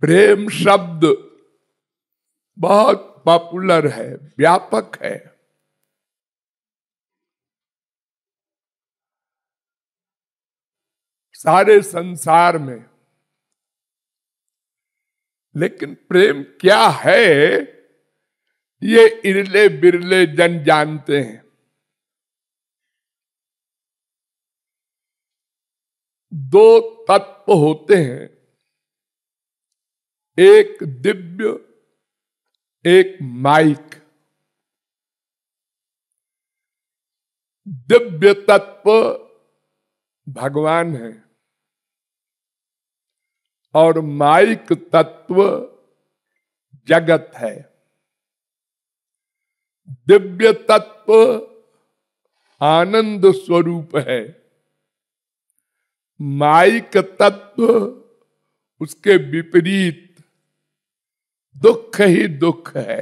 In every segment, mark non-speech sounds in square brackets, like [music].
प्रेम शब्द बहुत पॉपुलर है व्यापक है सारे संसार में लेकिन प्रेम क्या है ये इरले बिरले जन जानते हैं दो तत्व होते हैं एक दिव्य एक माइक दिव्य तत्व भगवान है और माइक तत्व जगत है दिव्य तत्व आनंद स्वरूप है माइक तत्व उसके विपरीत दुख ही दुख है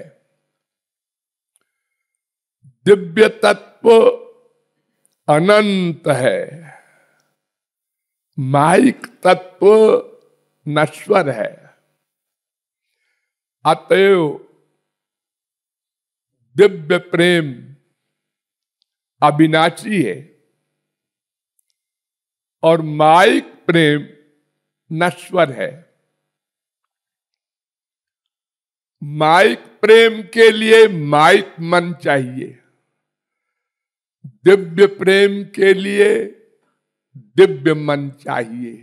दिव्य तत्व अनंत है माइक तत्व नश्वर है अतएव दिव्य प्रेम अविनाशी है और माइक प्रेम नश्वर है माइक प्रेम के लिए माइक मन चाहिए दिव्य प्रेम के लिए दिव्य मन चाहिए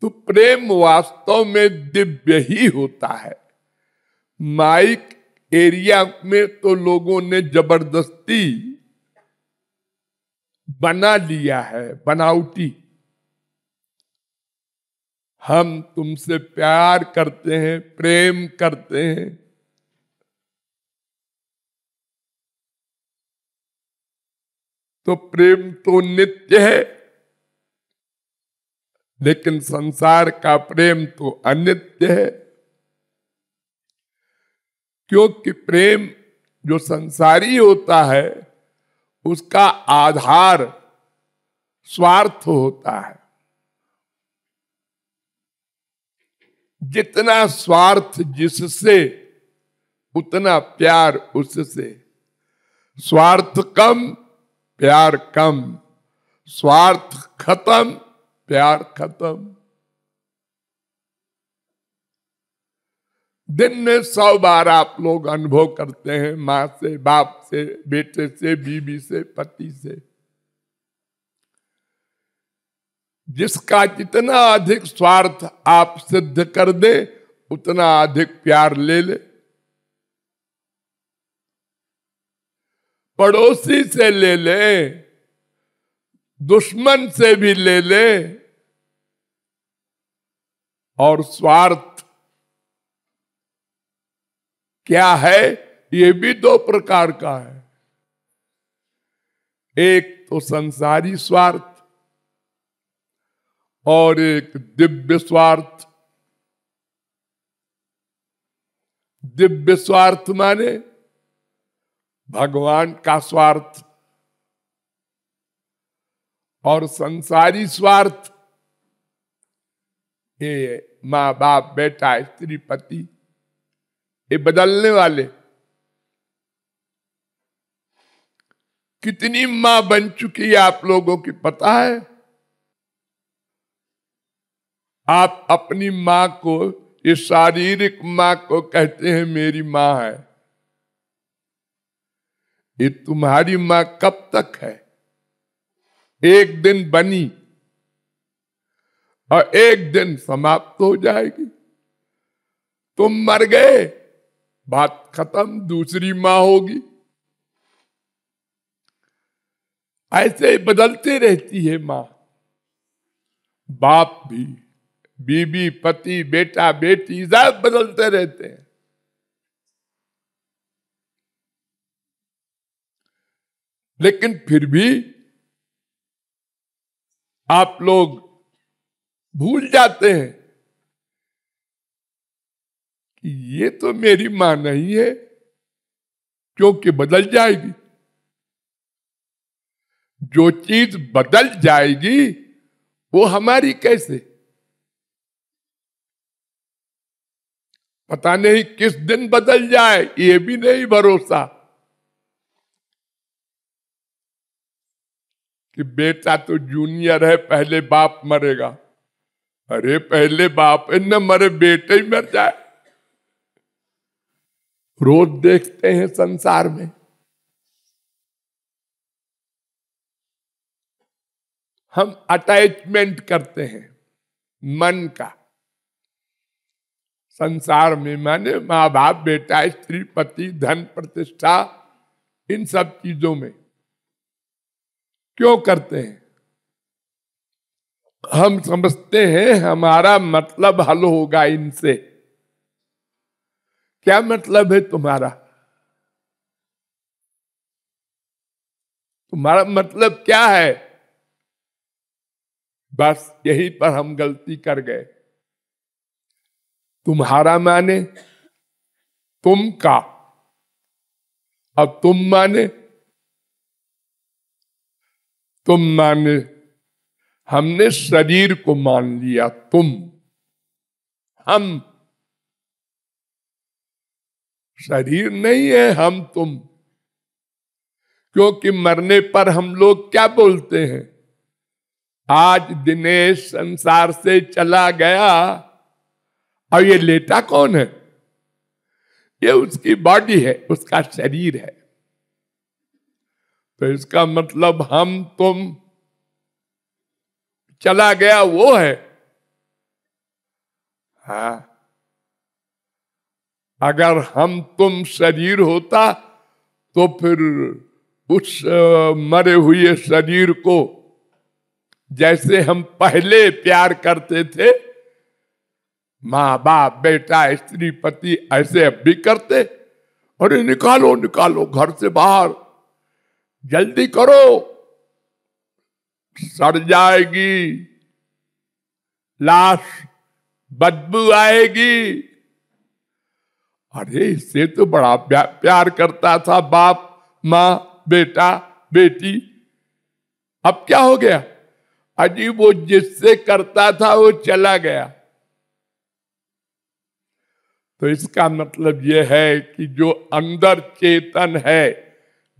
तो प्रेम वास्तव में दिव्य ही होता है माइक एरिया में तो लोगों ने जबरदस्ती बना लिया है बनावटी हम तुमसे प्यार करते हैं प्रेम करते हैं तो प्रेम तो नित्य है लेकिन संसार का प्रेम तो अनित्य है क्योंकि प्रेम जो संसारी होता है उसका आधार स्वार्थ होता है जितना स्वार्थ जिससे उतना प्यार उससे स्वार्थ कम प्यार कम स्वार्थ खत्म प्यार खत्म दिन में सौ बार आप लोग अनुभव करते हैं मां से बाप से बेटे से बीबी से पति से जिसका जितना अधिक स्वार्थ आप सिद्ध कर दे उतना अधिक प्यार ले ले पड़ोसी से ले ले दुश्मन से भी ले ले और स्वार्थ क्या है ये भी दो प्रकार का है एक तो संसारी स्वार्थ और एक दिव्य स्वार्थ दिव्य स्वार्थ माने भगवान का स्वार्थ और संसारी स्वार्थ ये माँ बाप बेटा स्त्री पति ये बदलने वाले कितनी मां बन चुकी है आप लोगों की पता है आप अपनी माँ को ये शारीरिक माँ को कहते हैं मेरी माँ है ये तुम्हारी माँ कब तक है एक दिन बनी और एक दिन समाप्त हो जाएगी तुम मर गए बात खत्म दूसरी माँ होगी ऐसे बदलते रहती है मां बाप भी बीबी पति बेटा बेटी सब बदलते रहते हैं लेकिन फिर भी आप लोग भूल जाते हैं कि ये तो मेरी मां नहीं है क्योंकि बदल जाएगी जो चीज बदल जाएगी वो हमारी कैसे पता नहीं किस दिन बदल जाए ये भी नहीं भरोसा कि बेटा तो जूनियर है पहले बाप मरेगा अरे पहले बाप न मरे बेटे ही मर जाए रोज देखते हैं संसार में हम अटैचमेंट करते हैं मन का संसार में माने माँ बाप बेटा स्त्री पति धन प्रतिष्ठा इन सब चीजों में क्यों करते हैं हम समझते हैं हमारा मतलब हल होगा इनसे क्या मतलब है तुम्हारा तुम्हारा मतलब क्या है बस यही पर हम गलती कर गए तुम्हारा माने तुम का और तुम माने तुम माने हमने शरीर को मान लिया तुम हम शरीर नहीं है हम तुम क्योंकि मरने पर हम लोग क्या बोलते हैं आज दिनेश संसार से चला गया और ये लेटा कौन है ये उसकी बॉडी है उसका शरीर है तो इसका मतलब हम तुम चला गया वो है हा अगर हम तुम शरीर होता तो फिर उस मरे हुए शरीर को जैसे हम पहले प्यार करते थे माँ बाप बेटा स्त्री पति ऐसे अब भी करते अरे निकालो निकालो घर से बाहर जल्दी करो सड़ जाएगी लाश बदबू आएगी अरे इससे तो बड़ा प्यार करता था बाप माँ बेटा बेटी अब क्या हो गया अजी वो जिससे करता था वो चला गया तो इसका मतलब यह है कि जो अंदर चेतन है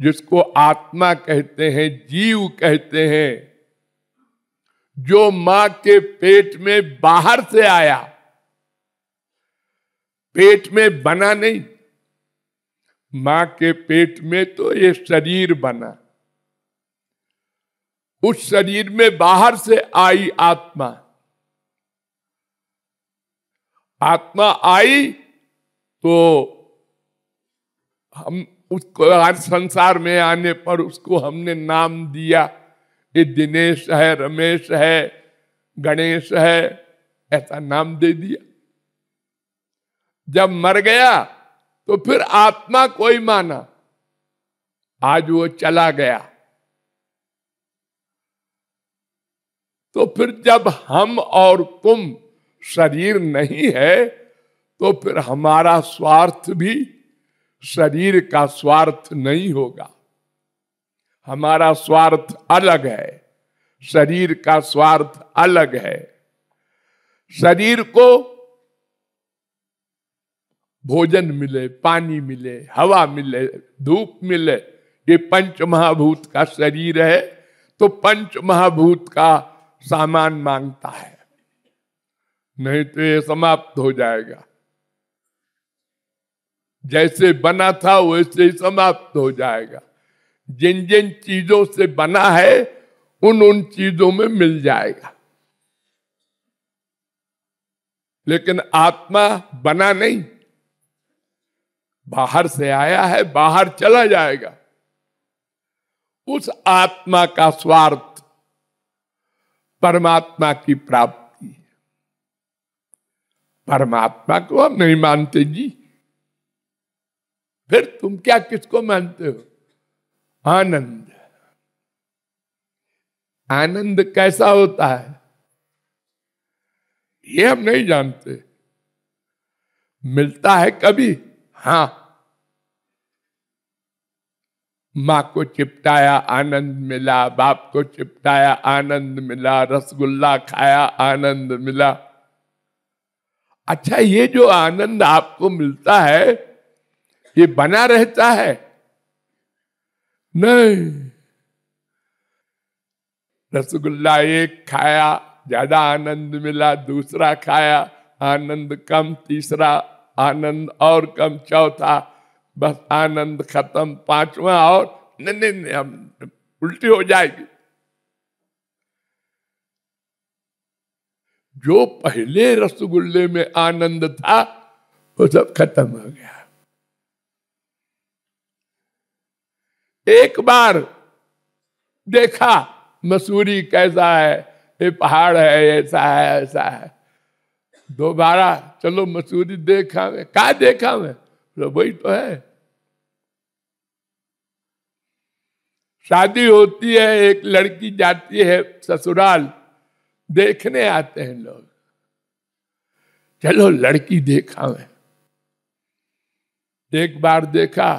जिसको आत्मा कहते हैं जीव कहते हैं जो मां के पेट में बाहर से आया पेट में बना नहीं मां के पेट में तो ये शरीर बना उस शरीर में बाहर से आई आत्मा आत्मा आई तो हम उसको संसार में आने पर उसको हमने नाम दिया ये दिनेश है रमेश है गणेश है ऐसा नाम दे दिया जब मर गया तो फिर आत्मा कोई माना आज वो चला गया तो फिर जब हम और तुम शरीर नहीं है तो फिर हमारा स्वार्थ भी शरीर का स्वार्थ नहीं होगा हमारा स्वार्थ अलग है शरीर का स्वार्थ अलग है शरीर को भोजन मिले पानी मिले हवा मिले धूप मिले ये पंच महाभूत का शरीर है तो पंच महाभूत का सामान मांगता है नहीं तो ये समाप्त हो जाएगा जैसे बना था वैसे ही समाप्त हो जाएगा जिन जिन चीजों से बना है उन उन चीजों में मिल जाएगा लेकिन आत्मा बना नहीं बाहर से आया है बाहर चला जाएगा उस आत्मा का स्वार्थ परमात्मा की प्राप्ति परमात्मा को हम नहीं मानते जी फिर तुम क्या किसको मानते हो आनंद आनंद कैसा होता है ये हम नहीं जानते मिलता है कभी हां माँ को चिपटाया आनंद मिला बाप को चिपटाया आनंद मिला रसगुल्ला खाया आनंद मिला अच्छा ये जो आनंद आपको मिलता है ये बना रहता है नहीं रसगुल्ला एक खाया ज्यादा आनंद मिला दूसरा खाया आनंद कम तीसरा आनंद और कम चौथा बस आनंद खत्म पांचवा और नहीं नहीं हम उल्टी हो जाएगी जो पहले रसगुल्ले में आनंद था वो सब खत्म हो गया एक बार देखा मसूरी कैसा है ये पहाड़ है ऐसा है ऐसा है दोबारा चलो मसूरी देखा मैं का देखा मैं तो वही तो है शादी होती है एक लड़की जाती है ससुराल देखने आते हैं लोग चलो लड़की देखा मैं एक बार देखा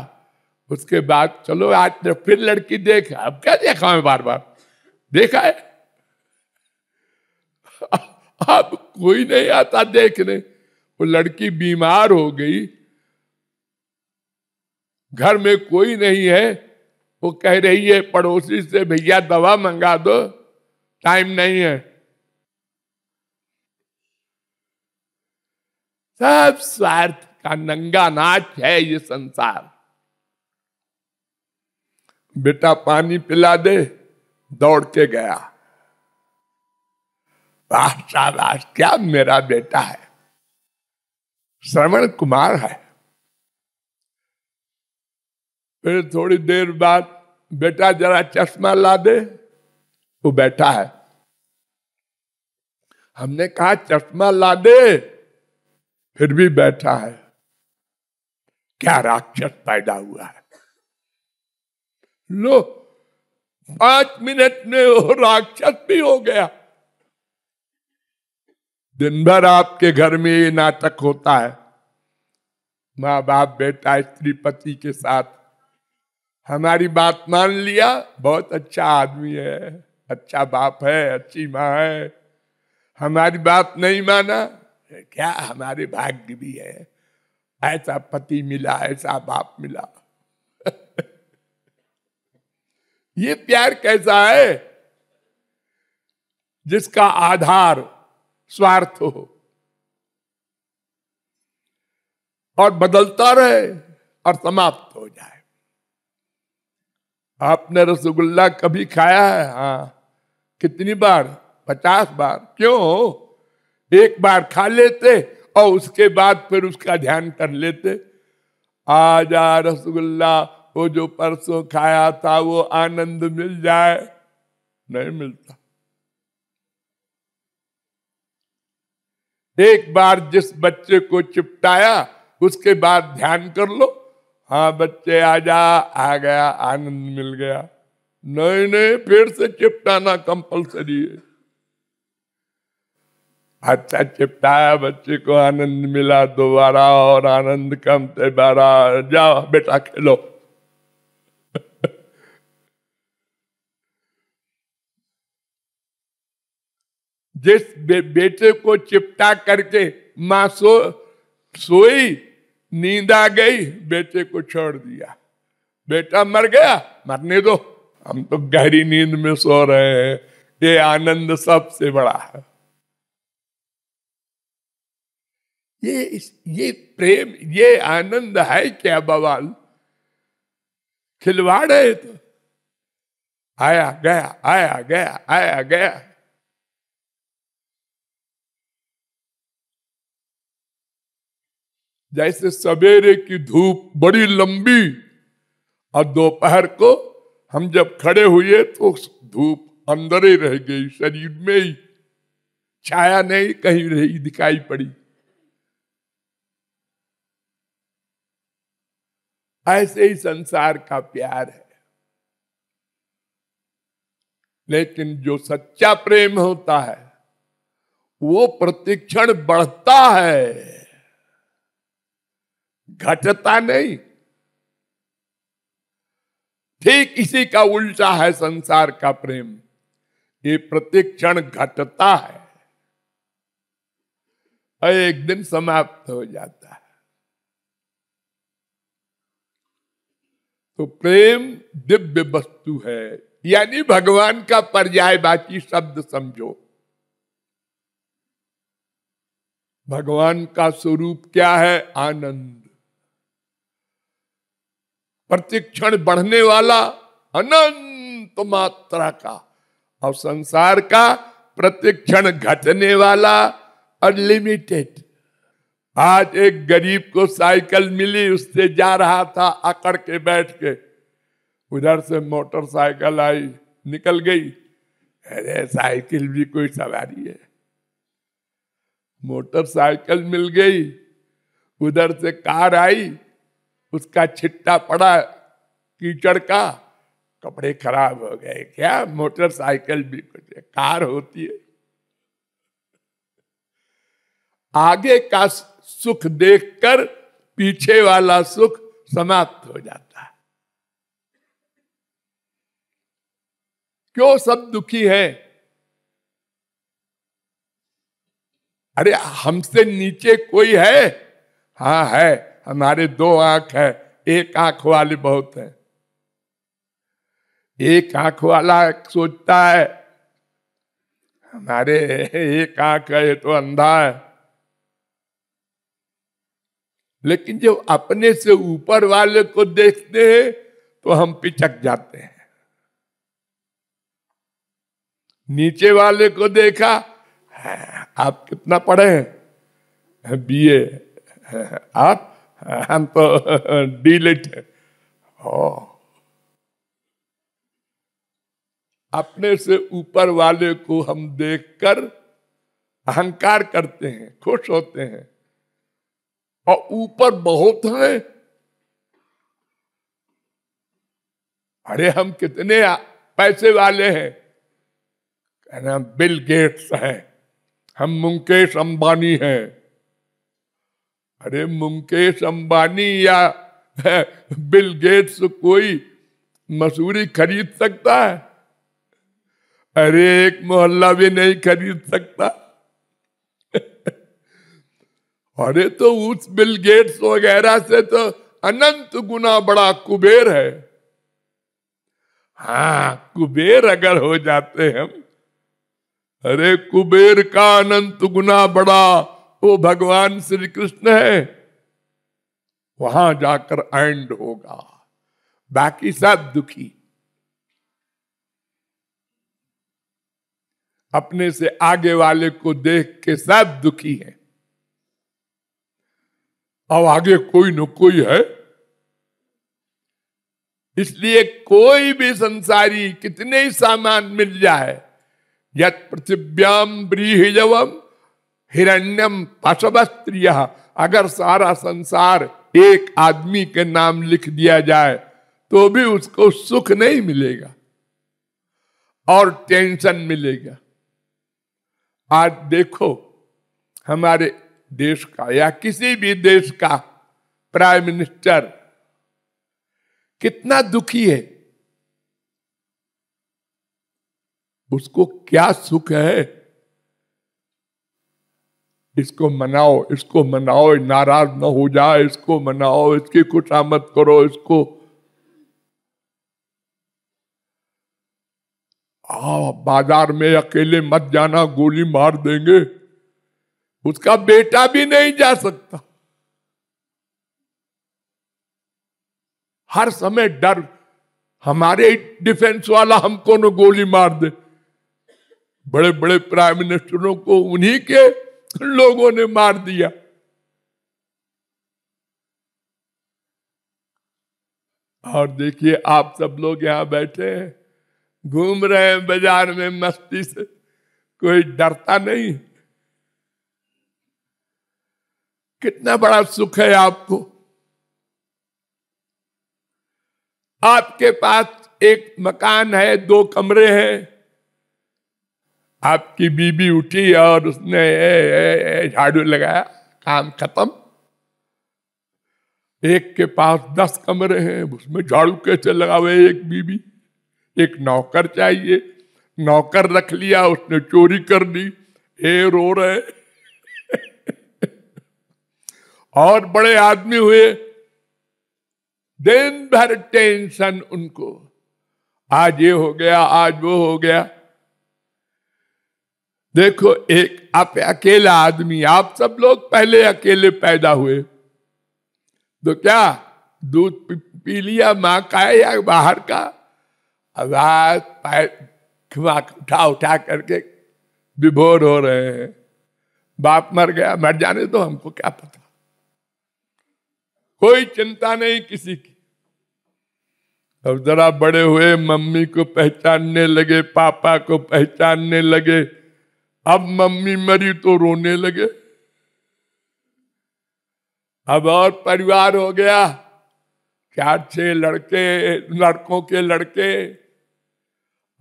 उसके बाद चलो आज तो फिर लड़की देख अब क्या देखा मैं बार बार देखा है अब कोई नहीं आता देखने वो लड़की बीमार हो गई घर में कोई नहीं है वो कह रही है पड़ोसी से भैया दवा मंगा दो टाइम नहीं है सब स्वार्थ का नंगा नाच है ये संसार बेटा पानी पिला दे दौड़ के गया शाबाश क्या मेरा बेटा है श्रवण कुमार है फिर थोड़ी देर बाद बेटा जरा चश्मा ला दे वो बैठा है हमने कहा चश्मा ला दे फिर भी बैठा है क्या राक्षस पैदा हुआ है लो पांच मिनट में वो राक्षस भी हो गया दिन भर आपके घर में ये नाटक होता है माँ बाप बेटा स्त्री पति के साथ हमारी बात मान लिया बहुत अच्छा आदमी है अच्छा बाप है अच्छी माँ है हमारी बात नहीं माना क्या हमारे भाग्य भी है ऐसा पति मिला ऐसा बाप मिला ये प्यार कैसा है जिसका आधार स्वार्थ हो और बदलता रहे और समाप्त हो जाए आपने रसगुल्ला कभी खाया है हा कितनी बार पचास बार क्यों एक बार खा लेते और उसके बाद फिर उसका ध्यान कर लेते आजा रसगुल्ला वो जो परसों खाया था वो आनंद मिल जाए नहीं मिलता एक बार जिस बच्चे को चिपटाया उसके बाद ध्यान कर लो हाँ बच्चे आजा आ गया आनंद मिल गया नहीं नहीं फिर से चिपटाना कंपलसरी है अच्छा चिपटाया बच्चे को आनंद मिला दोबारा और आनंद कम से जाओ बेटा खेलो जिस बे, बेटे को चिपटा करके माँ सो सोई नींद आ गई बेटे को छोड़ दिया बेटा मर गया मरने दो हम तो गहरी नींद में सो रहे हैं ये आनंद सबसे बड़ा है ये ये प्रेम ये आनंद है क्या बवाल खिलवाड़ है तो आया गया आया गया आया गया जैसे सवेरे की धूप बड़ी लंबी और दोपहर को हम जब खड़े हुए तो धूप अंदर ही रह गई शरीर में ही छाया नहीं कहीं रही दिखाई पड़ी ऐसे ही संसार का प्यार है लेकिन जो सच्चा प्रेम होता है वो प्रतिक्षण बढ़ता है घटता नहीं ठीक इसी का उल्टा है संसार का प्रेम ये प्रत्येक क्षण घटता है और एक दिन समाप्त हो जाता है तो प्रेम दिव्य वस्तु है यानी भगवान का पर्याय बाकी शब्द समझो भगवान का स्वरूप क्या है आनंद क्षण बढ़ने वाला अनंत मात्रा का और संसार का प्रतिक्षण घटने वाला अनलिमिटेड आज एक गरीब को साइकिल मिली उससे जा रहा था आकड़ के बैठ के उधर से मोटरसाइकिल आई निकल गई अरे साइकिल भी कोई सवारी है मोटरसाइकिल मिल गई उधर से कार आई उसका छिट्टा पड़ा कीचड़ का कपड़े खराब हो गए क्या मोटरसाइकिल भी कुछ कार होती है आगे का सुख देखकर पीछे वाला सुख समाप्त हो जाता है क्यों सब दुखी है अरे हमसे नीचे कोई है हाँ है हमारे दो आंख है एक आंख वाले बहुत है एक आंख वाला सोचता है हमारे एक आंख है तो अंधा है लेकिन जब अपने से ऊपर वाले को देखते हैं तो हम पिचक जाते हैं नीचे वाले को देखा हाँ, आप कितना पढ़े हैं बी ए आप हम तो डिलीट हो अपने से ऊपर वाले को हम देखकर अहंकार करते हैं खुश होते हैं और ऊपर बहुत है अरे हम कितने पैसे वाले हैं कहना बिल गेट्स हैं हम मुकेश अंबानी हैं अरे मुकेश अंबानी या [laughs] बिल गेट्स कोई मसूरी खरीद सकता है अरे एक मोहल्ला भी नहीं खरीद सकता [laughs] अरे तो उस बिल गेट्स वगैरह से तो अनंत गुना बड़ा कुबेर है हाँ कुबेर अगर हो जाते हम अरे कुबेर का अनंत गुना बड़ा वो भगवान श्री कृष्ण है वहां जाकर एंड होगा बाकी सब दुखी अपने से आगे वाले को देख के सब दुखी है अब आगे कोई न कोई है इसलिए कोई भी संसारी कितने ही सामान मिल जाए यत पृथिव्याम ब्रीहिजवम हिरण्यम पाशवस्त्रिय अगर सारा संसार एक आदमी के नाम लिख दिया जाए तो भी उसको सुख नहीं मिलेगा और टेंशन मिलेगा आज देखो हमारे देश का या किसी भी देश का प्राइम मिनिस्टर कितना दुखी है उसको क्या सुख है इसको मनाओ इसको मनाओ नाराज ना हो जाए इसको मनाओ इसकी खुशामद करो इसको बाजार में अकेले मत जाना गोली मार देंगे उसका बेटा भी नहीं जा सकता हर समय डर हमारे डिफेंस वाला हमको न गोली मार दे बड़े बड़े प्राइम मिनिस्टरों को उन्हीं के लोगों ने मार दिया और देखिए आप सब लोग यहां बैठे हैं घूम रहे हैं बाजार में मस्ती से कोई डरता नहीं कितना बड़ा सुख है आपको आपके पास एक मकान है दो कमरे हैं आपकी बीबी उठी और उसने झाड़ू लगाया काम खत्म एक के पास दस कमरे हैं उसमें झाड़ू कैसे लगावे एक बीबी एक नौकर चाहिए नौकर रख लिया उसने चोरी कर दी हे रो रहे और बड़े आदमी हुए दिन भर टेंशन उनको आज ये हो गया आज वो हो गया देखो एक आप अकेला आदमी आप सब लोग पहले अकेले पैदा हुए तो क्या दूध पी लिया माँ का है या बाहर का रात उठा उठा करके विभोर हो रहे हैं बाप मर गया मर जाने तो हमको क्या पता कोई चिंता नहीं किसी की अब जरा बड़े हुए मम्मी को पहचानने लगे पापा को पहचानने लगे अब मम्मी मरी तो रोने लगे अब और परिवार हो गया चार छह लड़के लड़कों के लड़के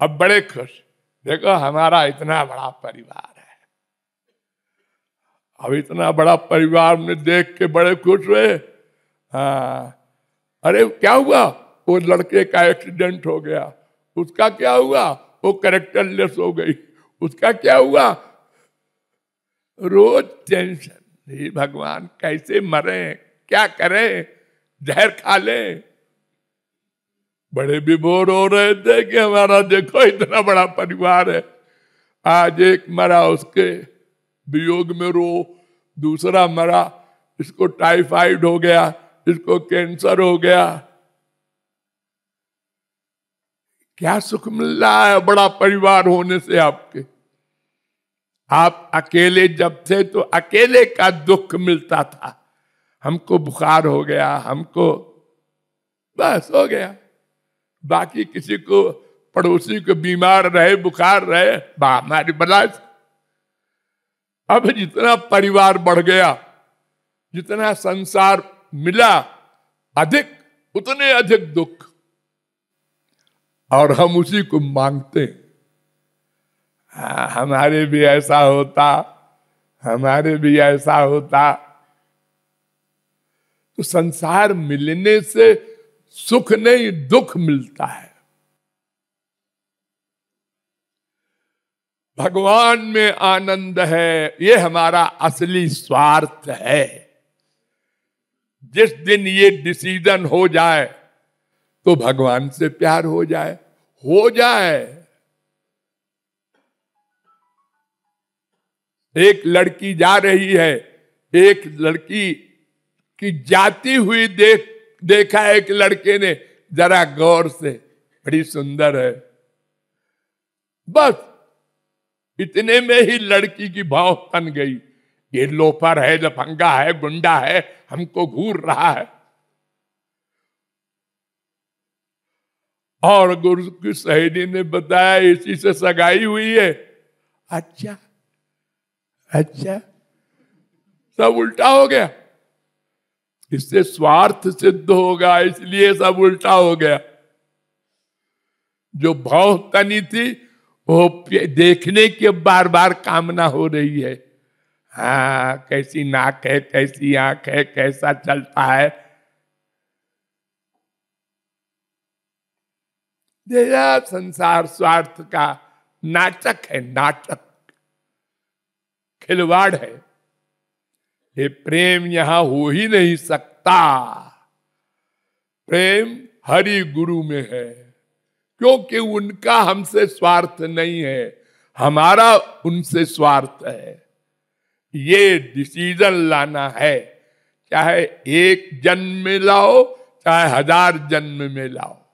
अब बड़े खुश देखो हमारा इतना बड़ा परिवार है अब इतना बड़ा परिवार में देख के बड़े खुश हुए हा अरे क्या हुआ वो लड़के का एक्सीडेंट हो गया उसका क्या हुआ वो करेक्टरलेस हो गई उसका क्या हुआ रोज टेंशन हे भगवान कैसे मरे क्या करे जहर खा ले बड़े भी बोर हो रहे थे कि हमारा देखो इतना बड़ा परिवार है आज एक मरा उसके वियोग में रो दूसरा मरा इसको टाइफाइड हो गया इसको कैंसर हो गया क्या सुख मिल रहा है बड़ा परिवार होने से आपके आप अकेले जब थे तो अकेले का दुख मिलता था हमको बुखार हो गया हमको बस हो गया बाकी किसी को पड़ोसी को बीमार रहे बुखार रहे हमारी बला अब जितना परिवार बढ़ गया जितना संसार मिला अधिक उतने अधिक दुख और हम उसी को मांगते हैं आ, हाँ, हमारे भी ऐसा होता हमारे भी ऐसा होता तो संसार मिलने से सुख नहीं दुख मिलता है भगवान में आनंद है ये हमारा असली स्वार्थ है जिस दिन ये डिसीजन हो जाए तो भगवान से प्यार हो जाए हो जाए एक लड़की जा रही है एक लड़की की जाती हुई देख देखा एक लड़के ने जरा गौर से बड़ी सुंदर है बस इतने में ही लड़की की भाव बन गई ये लोफर है लफंगा है गुंडा है हमको घूर रहा है और गुरु की सहेली ने बताया इसी से सगाई हुई है अच्छा अच्छा सब उल्टा हो गया इससे स्वार्थ सिद्ध होगा इसलिए सब उल्टा हो गया जो भाव तनी थी वो देखने की बार बार कामना हो रही है हा कैसी नाक है कैसी आंख है कैसा चलता है यह संसार स्वार्थ का नाटक है नाटक खिलवाड़ है ये प्रेम यहां हो ही नहीं सकता प्रेम हरि गुरु में है क्योंकि उनका हमसे स्वार्थ नहीं है हमारा उनसे स्वार्थ है ये डिसीजन लाना है चाहे एक जन्म में लाओ चाहे हजार जन्म में लाओ